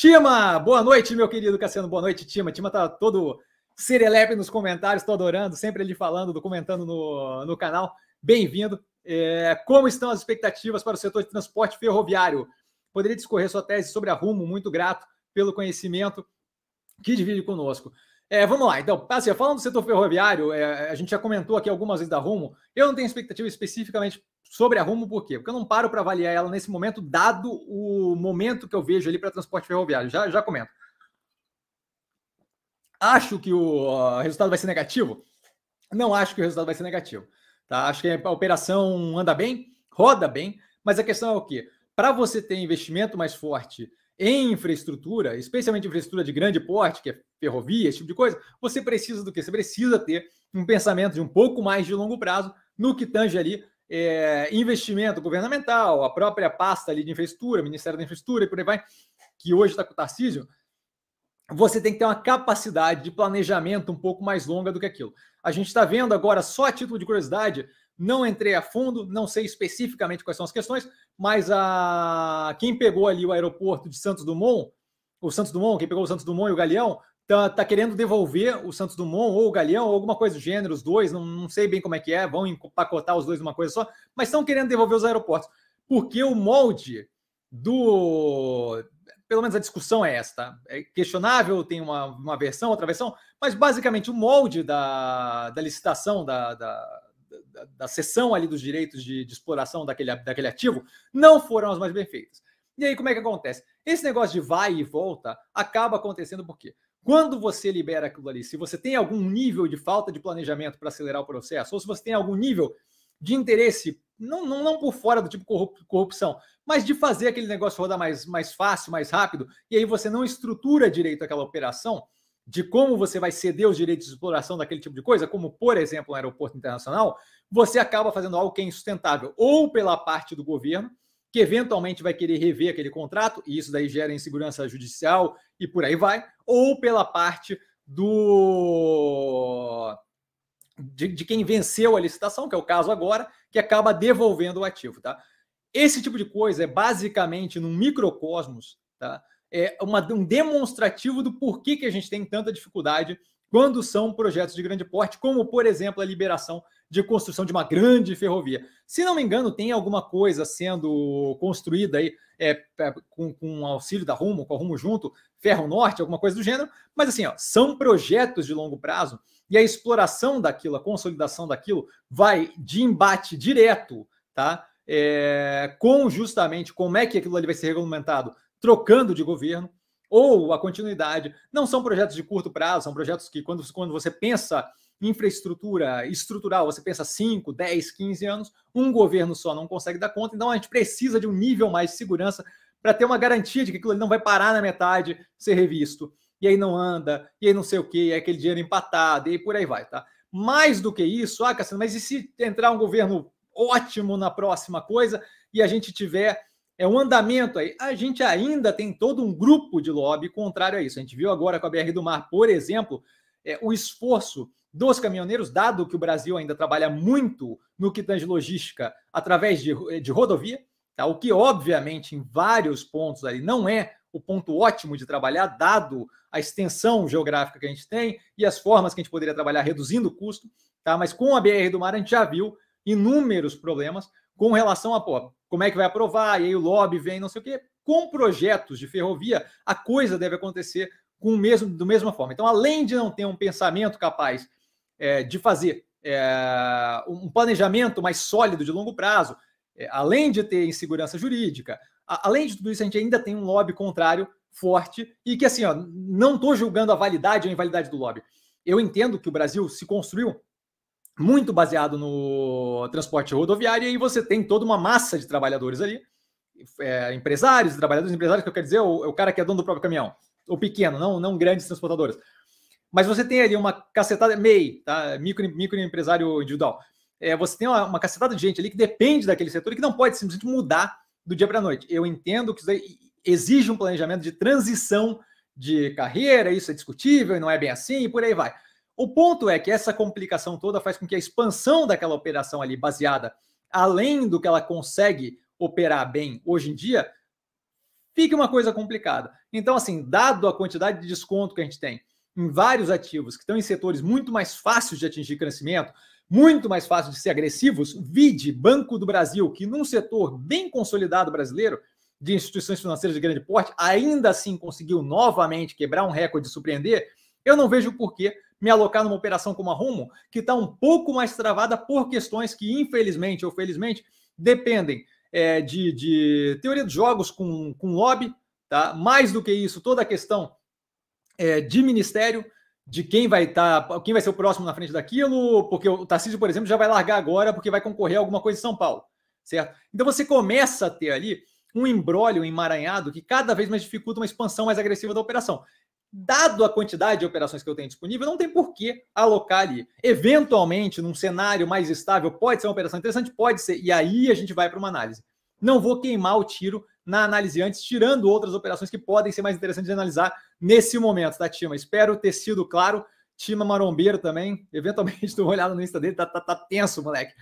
Tima, boa noite, meu querido Cassiano. Boa noite, Tima. Tima tá todo serelepe nos comentários, tô adorando, sempre ele falando, documentando no, no canal. Bem-vindo. É, como estão as expectativas para o setor de transporte ferroviário? Poderia discorrer sua tese sobre a Rumo, muito grato pelo conhecimento que divide conosco. É, vamos lá, então, assim, falando do setor ferroviário, é, a gente já comentou aqui algumas vezes da Rumo. Eu não tenho expectativa especificamente sobre a Rumo, por quê? Porque eu não paro para avaliar ela nesse momento, dado o momento que eu vejo ali para transporte ferroviário. Já, já comento. Acho que o resultado vai ser negativo? Não acho que o resultado vai ser negativo. Tá? Acho que a operação anda bem, roda bem, mas a questão é o quê? Para você ter investimento mais forte em infraestrutura, especialmente infraestrutura de grande porte, que é ferrovia, esse tipo de coisa, você precisa do que? Você precisa ter um pensamento de um pouco mais de longo prazo no que tange ali é, investimento governamental, a própria pasta ali de infraestrutura, Ministério da Infraestrutura e por aí vai, que hoje está com o Tarcísio, você tem que ter uma capacidade de planejamento um pouco mais longa do que aquilo. A gente está vendo agora, só a título de curiosidade, não entrei a fundo, não sei especificamente quais são as questões, mas a quem pegou ali o aeroporto de Santos Dumont, o Santos Dumont, quem pegou o Santos Dumont e o Galeão, tá, tá querendo devolver o Santos Dumont ou o Galeão, ou alguma coisa do gênero, os dois, não, não sei bem como é que é, vão empacotar os dois numa coisa só, mas estão querendo devolver os aeroportos. Porque o molde do. Pelo menos a discussão é esta. É questionável, tem uma, uma versão, outra versão, mas basicamente o molde da, da licitação da, da da, da cessão ali dos direitos de, de exploração daquele, daquele ativo não foram as mais bem feitas. E aí, como é que acontece? Esse negócio de vai e volta acaba acontecendo por quê? Quando você libera aquilo ali, se você tem algum nível de falta de planejamento para acelerar o processo, ou se você tem algum nível de interesse, não, não, não por fora do tipo corrupção, mas de fazer aquele negócio rodar mais, mais fácil, mais rápido, e aí você não estrutura direito aquela operação, de como você vai ceder os direitos de exploração daquele tipo de coisa, como, por exemplo, um aeroporto internacional, você acaba fazendo algo que é insustentável, ou pela parte do governo, que eventualmente vai querer rever aquele contrato, e isso daí gera insegurança judicial e por aí vai, ou pela parte do. De, de, quem venceu a licitação, que é o caso agora, que acaba devolvendo o ativo, tá? Esse tipo de coisa é basicamente num microcosmos, tá? é, uma, um demonstrativo do porquê que a gente tem tanta dificuldade quando são projetos de grande porte, como, por exemplo, a liberação de construção de uma grande ferrovia. Se não me engano, tem alguma coisa sendo construída aí é, é, com, com auxílio da Rumo, com a Rumo junto, Ferro Norte, alguma coisa do gênero, mas assim, ó, são projetos de longo prazo e a exploração daquilo, a consolidação daquilo, vai de embate direto, tá? É, com justamente como é que aquilo ali vai ser regulamentado trocando de governo, ou a continuidade. Não são projetos de curto prazo, são projetos que, quando, quando você pensa em infraestrutura estrutural, você pensa 5, 10, 15 anos, um governo só não consegue dar conta, então a gente precisa de um nível mais de segurança para ter uma garantia de que aquilo não vai parar na metade, ser revisto, e aí não anda, e aí não sei o que, é aquele dinheiro empatado, e aí por aí vai, tá? Mais do que isso, ah, Cassiano, mas e se entrar um governo ótimo na próxima coisa e a gente tiver é um andamento aí. A gente ainda tem todo um grupo de lobby contrário a isso. A gente viu agora com a BR do Mar, por exemplo, é, o esforço dos caminhoneiros, dado que o Brasil ainda trabalha muito no que tange logística através de, de rodovia, tá? o que obviamente em vários pontos ali não é o ponto ótimo de trabalhar, dado a extensão geográfica que a gente tem e as formas que a gente poderia trabalhar reduzindo o custo, tá? mas com a BR do Mar a gente já viu inúmeros problemas, com relação a pô, como é que vai aprovar, e aí o lobby vem, não sei o quê. Com projetos de ferrovia, a coisa deve acontecer com o mesmo, do mesma forma. Então, além de não ter um pensamento capaz é, de fazer é, um planejamento mais sólido de longo prazo, é, além de ter insegurança jurídica, a, além de tudo isso, a gente ainda tem um lobby contrário forte e que, assim, ó, não estou julgando a validade ou a invalidade do lobby. Eu entendo que o Brasil se construiu muito baseado no transporte rodoviário, e aí você tem toda uma massa de trabalhadores ali, é, empresários, trabalhadores, empresários, que eu quero dizer, o, o cara que é dono do próprio caminhão, o pequeno, não, não grandes transportadores. Mas você tem ali uma cacetada, MEI, tá? micro, microempresário individual. É, você tem uma, uma, cacetada de gente ali que depende daquele setor e que não pode simplesmente mudar do dia para a noite. Eu entendo que isso exige um planejamento de transição de carreira, isso é discutível e não é bem assim, e por aí vai. O ponto é que essa complicação toda faz com que a expansão daquela operação ali, baseada além do que ela consegue operar bem hoje em dia, fique uma coisa complicada. Então, assim, dado a quantidade de desconto que a gente tem em vários ativos que estão em setores muito mais fáceis de atingir crescimento, muito mais fáceis de ser agressivos, vide Banco do Brasil, que num setor bem consolidado brasileiro, de instituições financeiras de grande porte, ainda assim conseguiu novamente quebrar um recorde e surpreender, eu não vejo por me alocar numa operação como a Rumo, que está um pouco mais travada por questões que, infelizmente ou felizmente, dependem é, de, de, teoria de jogos com, com lobby, tá? Mais do que isso, toda a questão é, de ministério, de quem vai estar, tá, quem vai ser o próximo na frente daquilo, porque o Tarcísio, por exemplo, já vai largar agora porque vai concorrer a alguma coisa em São Paulo, certo? Então você começa a ter ali um embrólio um emaranhado que cada vez mais dificulta uma expansão mais agressiva da operação dado a quantidade de operações que eu tenho disponível, não tem por que alocar ali. Eventualmente, num cenário mais estável, pode ser uma operação interessante, pode ser, e aí a gente vai para uma análise. Não vou queimar o tiro na análise antes, tirando outras operações que podem ser mais interessantes de analisar nesse momento, tá, Tima? Espero ter sido claro. Tima Marombeiro também, eventualmente dou uma olhada no Insta dele, tá, tá, tá tenso, moleque.